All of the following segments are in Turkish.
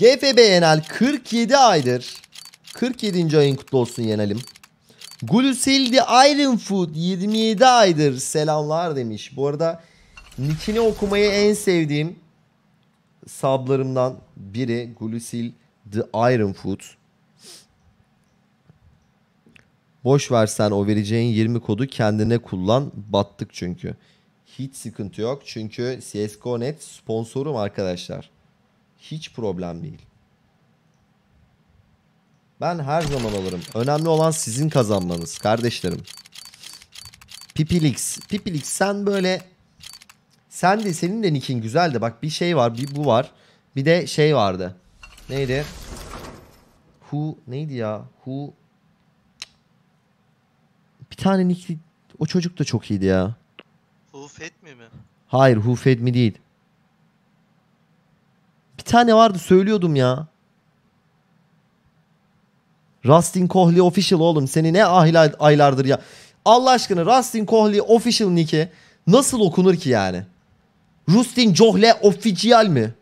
GFB Yenel 47 aydır. 47. ayın kutlu olsun Yenel'im. Gulusildi Iron Food 27 aydır selamlar demiş. Bu arada nickini okumayı en sevdiğim sablarımdan biri Gulusil The Iron Food. Boş versen o vereceğin 20 kodu kendine kullan. Battık çünkü. Hiç sıkıntı yok. Çünkü CSGO.net sponsorum arkadaşlar. Hiç problem değil. Ben her zaman alırım. Önemli olan sizin kazanmanız kardeşlerim. Pipilix. Pipilix sen böyle sen de senin de nickin güzeldi. Bak bir şey var bir bu var. Bir de şey vardı. Neydi? Who neydi ya? Who Bir tane nickli o çocuk da çok iyiydi ya. Who fed mi mi? Hayır Who fed mi değil tane vardı söylüyordum ya. Rustin Kohli Official oğlum seni ne ahil aylardır ya. Allah aşkına Rustin Kohli Official nick'i nasıl okunur ki yani? Rustin Johle Official mi?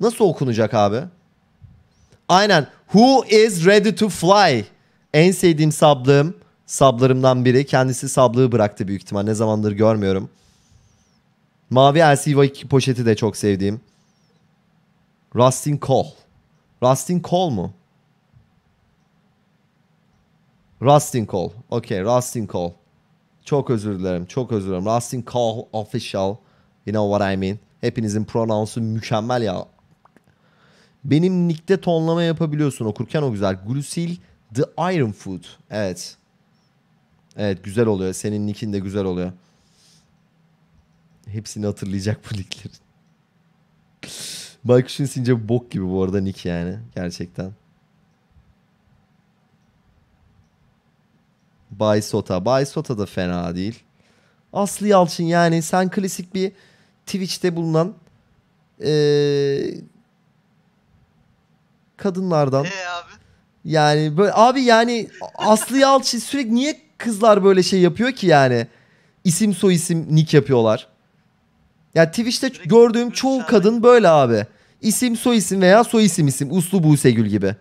Nasıl okunacak abi? Aynen. Who is ready to fly? En sevdiğim sablığım. Sablarımdan biri. Kendisi sablığı bıraktı büyük ihtimal. Ne zamandır görmüyorum. Mavi LC poşeti de çok sevdiğim. Rustin Cole. Rustin Cole mu? Rustin Cole. Okey Rustin Cole. Çok özür dilerim. Çok özür dilerim. Rustin Cole official. You know what I mean. Hepinizin pronounsu mükemmel ya. Benim nickte tonlama yapabiliyorsun okurken o güzel. Glusil The Iron Food. Evet. Evet güzel oluyor. Senin nickin de güzel oluyor. Hepsini hatırlayacak bu nicklerin. Baykuş'un since bok gibi bu arada Nick yani. Gerçekten. Bay Sota. Bay Sota da fena değil. Aslı Yalçın yani sen klasik bir Twitch'te bulunan ee, kadınlardan. Ee abi. Yani böyle abi yani Aslı Yalçın sürekli niye kızlar böyle şey yapıyor ki yani? İsim soy isim nick yapıyorlar. Yani Twitch'te gördüğüm çoğu kadın böyle abi. İsim soy isim veya soy isim isim. Uslu Busegül gibi.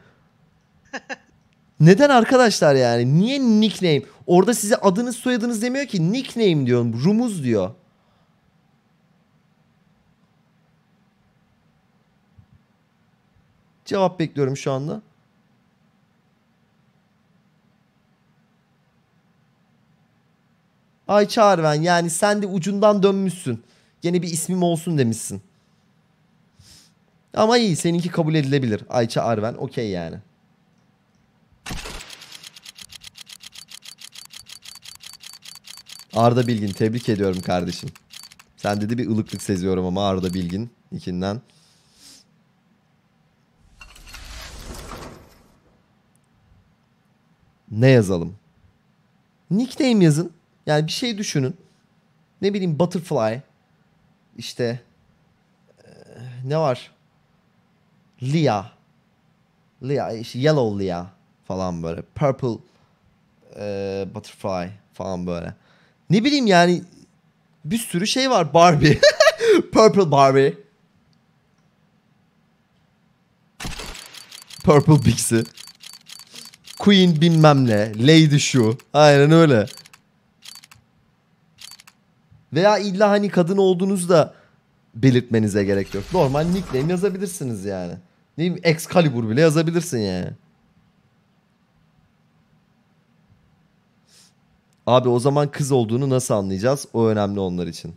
Neden arkadaşlar yani? Niye nickname? Orada size adınız soyadınız demiyor ki. Nickname diyor. Rumuz diyor. Cevap bekliyorum şu anda. Ay Çağrıven yani sen de ucundan dönmüşsün. Gene bir ismim olsun demişsin. Ama iyi seninki kabul edilebilir. Ayça Arven okey yani. Arda Bilgin tebrik ediyorum kardeşim. Sen dedi bir ılıklık seziyorum ama Arda Bilgin ikinden. Ne yazalım? Nickname yazın. Yani bir şey düşünün. Ne bileyim Butterfly. İşte e, ne var? Lia. Lia işte Yellow Lia falan böyle. Purple e, Butterfly falan böyle. Ne bileyim yani bir sürü şey var Barbie. Purple Barbie. Purple Pixie. Queen bilmem ne. Lady şu. Aynen öyle. Veya illa hani kadın olduğunuzu da belirtmenize gerek yok. Normal nickname yazabilirsiniz yani. Ne bileyim Excalibur bile yazabilirsin yani. Abi o zaman kız olduğunu nasıl anlayacağız? O önemli onlar için.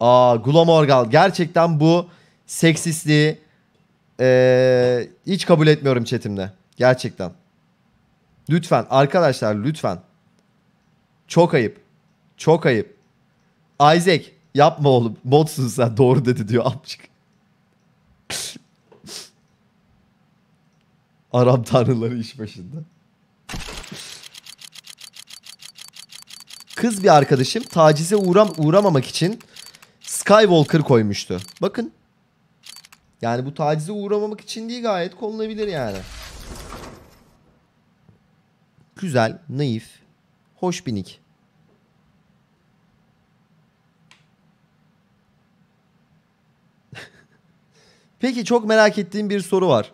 Aa Glamorgal gerçekten bu seksisliği ee, hiç kabul etmiyorum chatimde. Gerçekten. Lütfen arkadaşlar lütfen. Çok ayıp. Çok ayıp. Isaac yapma oğlum. Botsun sen doğru dedi diyor amcık. Arap tanrıları iş başında. Kız bir arkadaşım tacize uğram uğramamak için Skywalker koymuştu. Bakın. Yani bu tacize uğramamak için değil gayet konulabilir yani. Güzel, naif, hoş binik. Peki çok merak ettiğim bir soru var.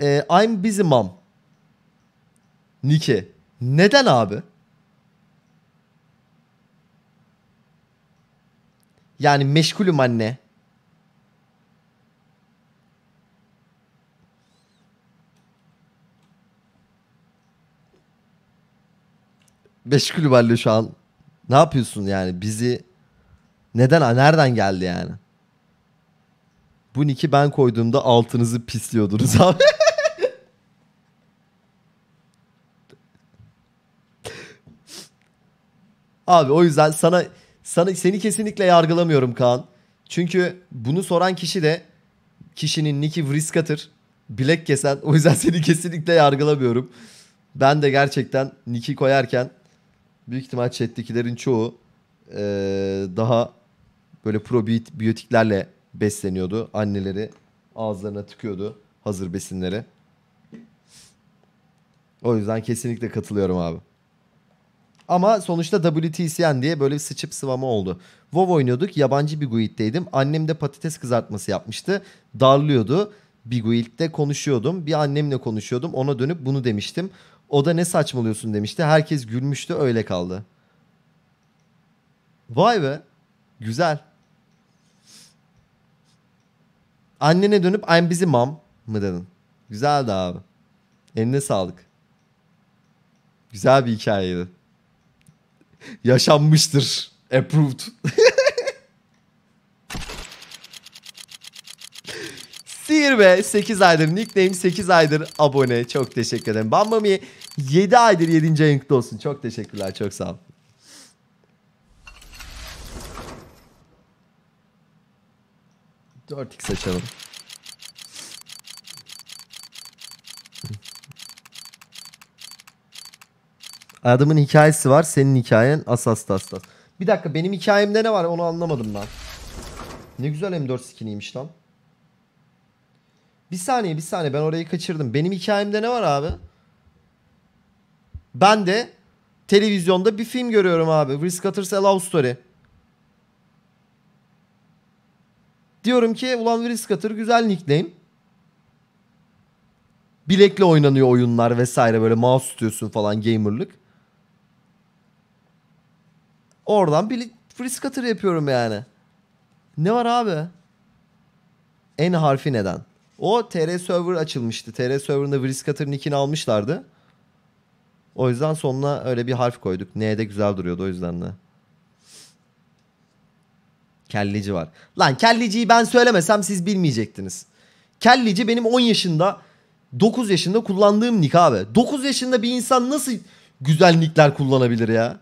Ee, I'm busy mom. Nike. Neden abi? Yani meşgulüm anne. Meşgulüm anne şu an. Ne yapıyorsun yani? Bizi neden nereden geldi yani? Bu niki ben koyduğumda altınızı pisliyordunuz abi. abi o yüzden sana sana seni kesinlikle yargılamıyorum Kaan. Çünkü bunu soran kişi de kişinin Nicky Vriskatır. Bilek kesen. O yüzden seni kesinlikle yargılamıyorum. Ben de gerçekten Nicky koyarken büyük ihtimal chat'tekilerin çoğu ee, daha böyle probiyotiklerle besleniyordu. Anneleri ağızlarına tıkıyordu hazır besinlere. O yüzden kesinlikle katılıyorum abi. Ama sonuçta WTCN diye böyle bir sıçıp sıvama oldu. WoW oynuyorduk. Yabancı bir guild'deydim. Annem de patates kızartması yapmıştı. Darlıyordu. Bir guild'de konuşuyordum. Bir annemle konuşuyordum. Ona dönüp bunu demiştim. O da ne saçmalıyorsun demişti. Herkes gülmüştü öyle kaldı. Vay be. Güzel. Annene dönüp I'm busy mom mı dedin? Güzeldi abi. Eline sağlık. Güzel bir hikayeydi. Yaşanmıştır. Approved. Sihirbe 8 aydır nickname 8 aydır abone. Çok teşekkür ederim. Bamba mi 7 aydır 7. ayın kutlu olsun. Çok teşekkürler. Çok sağ ol. 4x açalım. Adamın hikayesi var. Senin hikayen asas asas. Bir dakika benim hikayemde ne var onu anlamadım ben. Ne güzel M4 skiniymiş lan. Bir saniye bir saniye ben orayı kaçırdım. Benim hikayemde ne var abi? Ben de televizyonda bir film görüyorum abi. Risk Cutters A Story. Diyorum ki ulan Vriskatır güzel nickname. Bilekle oynanıyor oyunlar vesaire böyle mouse tutuyorsun falan gamerlık. Oradan bir Vriskatır yapıyorum yani. Ne var abi? En harfi neden? O TR server açılmıştı. TR serverında Vriskatır nickini almışlardı. O yüzden sonuna öyle bir harf koyduk. N'de güzel duruyordu o yüzden de. Kelleci var. Lan kelleciyi ben söylemesem siz bilmeyecektiniz. Kelleci benim 10 yaşında 9 yaşında kullandığım nick abi. 9 yaşında bir insan nasıl güzel nickler kullanabilir ya?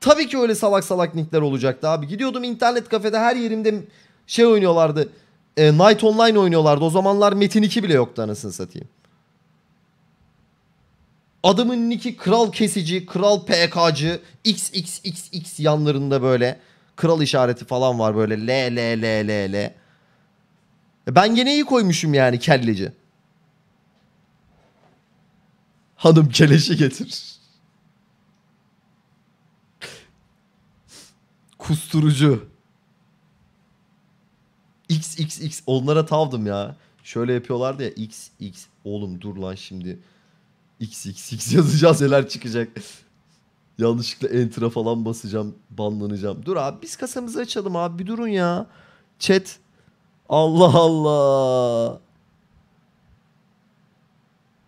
Tabii ki öyle salak salak nickler olacaktı abi. Gidiyordum internet kafede her yerimde şey oynuyorlardı. E, Night Online oynuyorlardı. O zamanlar Metin 2 bile yoktu anasını satayım. Adamın niki kral kesici, kral PK'cı, XXXX yanlarında böyle kral işareti falan var böyle L L L L L. E ben gene iyi koymuşum yani kelleci. Hanım keleşi getir. Kusturucu. X X X onlara tavdım ya. Şöyle yapıyorlardı ya X X oğlum dur lan şimdi. X X X yazacağız neler çıkacak. Yanlışlıkla enter'a falan basacağım. Banlanacağım. Dur abi biz kasamızı açalım abi. Bir durun ya. Chat. Allah Allah.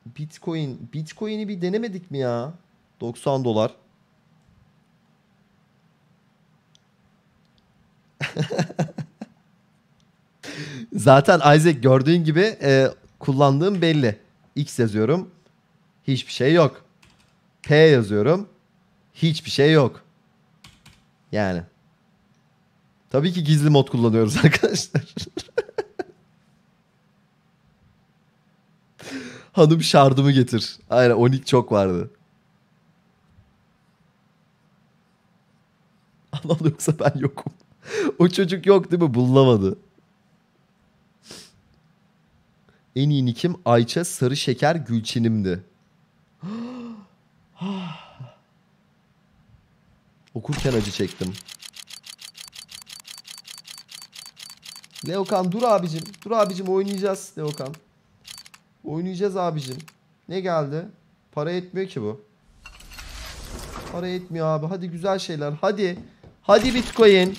Bitcoin. Bitcoin'i bir denemedik mi ya? 90 dolar. Zaten Isaac gördüğün gibi e, kullandığım belli. X yazıyorum. Hiçbir şey yok. P yazıyorum hiçbir şey yok. Yani. Tabii ki gizli mod kullanıyoruz arkadaşlar. Hanım şardımı getir. Aynen onik çok vardı. Anal yoksa ben yokum. o çocuk yok değil mi? Bulunamadı. En iyi nikim Ayça Sarı Şeker Gülçinim'di. Okurken acı çektim. Leokan dur abicim. Dur abicim oynayacağız Leokan. Oynayacağız abicim. Ne geldi? Para etmiyor ki bu. Para etmiyor abi. Hadi güzel şeyler. Hadi. Hadi Bitcoin.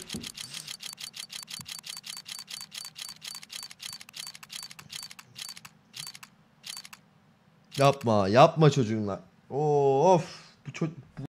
Yapma. Yapma çocuğunla. Of. Bu çocuk...